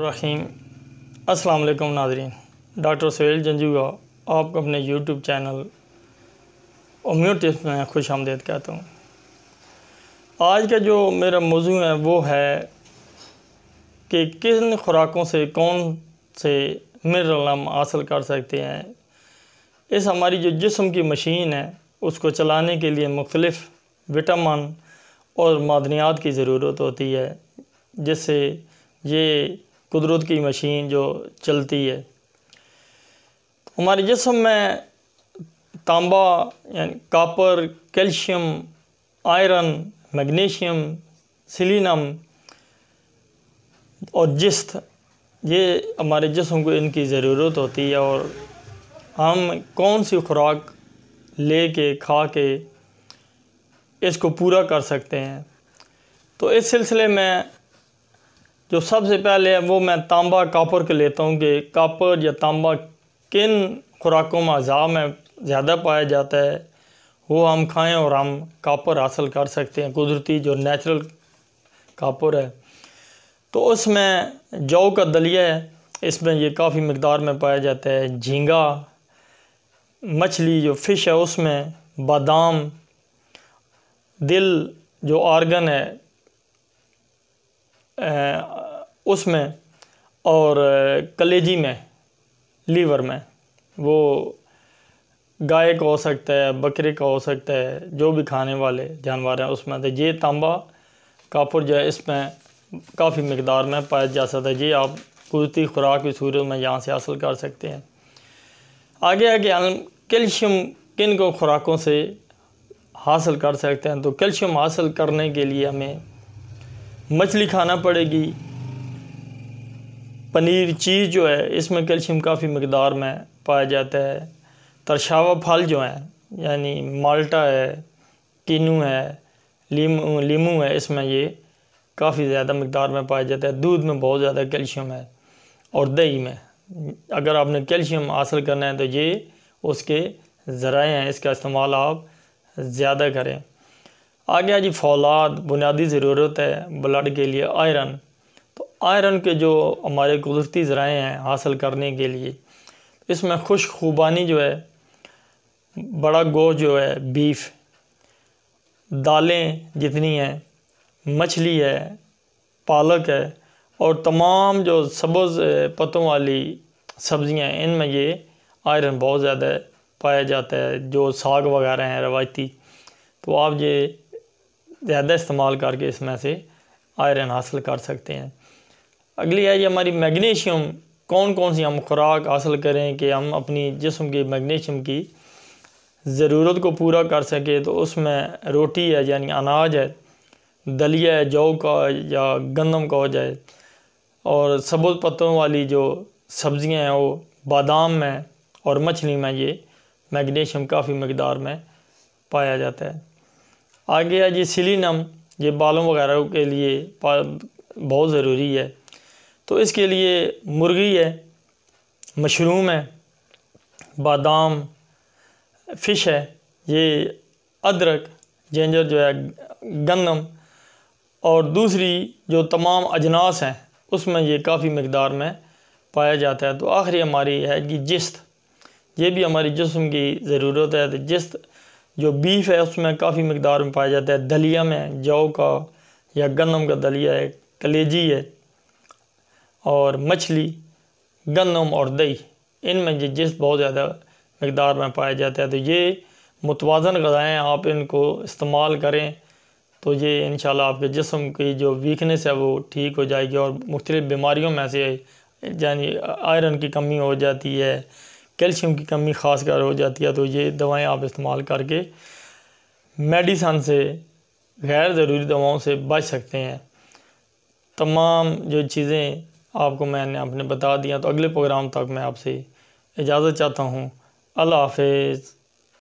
रहीम अस्सलाम वालेकुम नाजरीन डॉक्टर सहेल जंजूगा आपको अपने यूट्यूब चैनल ओम्यो टिप्स में खुश आमदेद कहता हूँ आज का जो मेरा मौजू है वो है कि किन खुराकों से कौन से मिनरल हम हासिल कर सकते हैं इस हमारी जो जिस्म की मशीन है उसको चलाने के लिए मुख्तलफ़ विटामिन और मादनियात की ज़रूरत होती है जिससे ये कुदरत की मशीन जो चलती है हमारे जिसम में तांबा यानी copper calcium iron magnesium selenium और जिस्त ये हमारे जिसम को इनकी ज़रूरत होती है और हम कौन सी खुराक ले के खा के इसको पूरा कर सकते हैं तो इस सिलसिले में जो सबसे पहले है वो मैं तांबा कापर के लेता हूँ कि कापर या तांबा किन खुराकों में अज़ा में ज़्यादा पाया जाता है वो हम खाएं और हम कापर हासिल कर सकते हैं कुदरती जो नेचुरल कापर है तो उसमें जौ का दलिया है इसमें ये काफ़ी मकदार में पाया जाता है झींगा मछली जो फ़िश है उसमें बादाम दिल जो आर्गन है उसमें और कलेजी में लीवर में वो गाय का हो सकता है बकरे का हो सकता है जो भी खाने वाले जानवर हैं उसमें तो ये तांबा कापुर जो है इसमें काफ़ी मकदार में पाया जा सकता है ये आप कुदरती खुराक की सूरत में यहाँ से हासिल कर सकते हैं आगे आगे हम कैल्शियम किन को खुराकों से हासिल कर सकते हैं तो कैल्शियम हासिल करने के लिए हमें मछली खाना पड़ेगी पनीर चीज़ जो है इसमें कैल्शियम काफ़ी मकदार में पाया जाता है तरशावा फल जो हैं यानी माल्टा है किनू है लीम लीमू है इसमें ये काफ़ी ज़्यादा मकदार में पाया जाता है दूध में बहुत ज़्यादा कैल्शियम है और दही में अगर आपने कैल्शियम हासिल करना है तो ये उसके जराए हैं इसका इस्तेमाल आप ज़्यादा करें आगे जी फौलाद बुनियादी ज़रूरत है ब्लड के लिए आयरन तो आयरन के जो हमारे कुदरती ज़राए हैं हासिल करने के लिए इसमें खुश खूबानी जो है बड़ा गो जो है बीफ दालें जितनी हैं मछली है पालक है और तमाम जो सब्ज़ पत्तों वाली सब्ज़ियाँ इनमें ये आयरन बहुत ज़्यादा पाया जाता है जो साग वगैरह हैं रवायती तो आप ये ज़्यादा इस्तेमाल करके इसमें से आयरन हासिल कर सकते हैं अगली है ये हमारी मैग्नीशियम कौन कौन सी हम खुराक हासिल करें कि हम अपनी जिसम की मैग्नीशियम की ज़रूरत को पूरा कर सकें तो उसमें रोटी है यानी अनाज है दलिया है जौ का या गंदम का हो जाए और सबुज पत्तों वाली जो सब्ज़ियाँ हैं वो बादाम में और मछली में ये मैग्नीशियम काफ़ी मकदार में पाया जाता है आगे आज जी सिलीनम ये बालों वगैरह के लिए बहुत ज़रूरी है तो इसके लिए मुर्गी है मशरूम है बादाम फ़िश है ये अदरक जेंजर जो है गंदम और दूसरी जो तमाम अजनास हैं उसमें ये काफ़ी मकदार में पाया जाता है तो आखिरी हमारी है कि जिस्त ये भी हमारी जिसम की ज़रूरत है तो जिस्त जो बीफ है उसमें काफ़ी मकदार में पाया जाता है दलिया में जौ का या गंदम का दलिया है कलेजी है और मछली गंदम और दही इनमें ये जिस बहुत ज़्यादा मकदार में पाया जाता है तो ये मुतवाजन गज़ाएँ आप इनको इस्तेमाल करें तो ये इन आपके जिसम की जो वीकनेस है वो ठीक हो जाएगी और मुख्तलिफ़ बीमारियों में से यानी आयरन की कमी हो जाती है कैल्शियम की कमी ख़ास कर हो जाती है तो ये दवाएं आप इस्तेमाल करके मेडिसन से गैर ज़रूरी दवाओं से बच सकते हैं तमाम जो चीज़ें आपको मैंने आपने बता दिया तो अगले प्रोग्राम तक मैं आपसे इजाज़त चाहता हूँ अल्लाह हाफिज़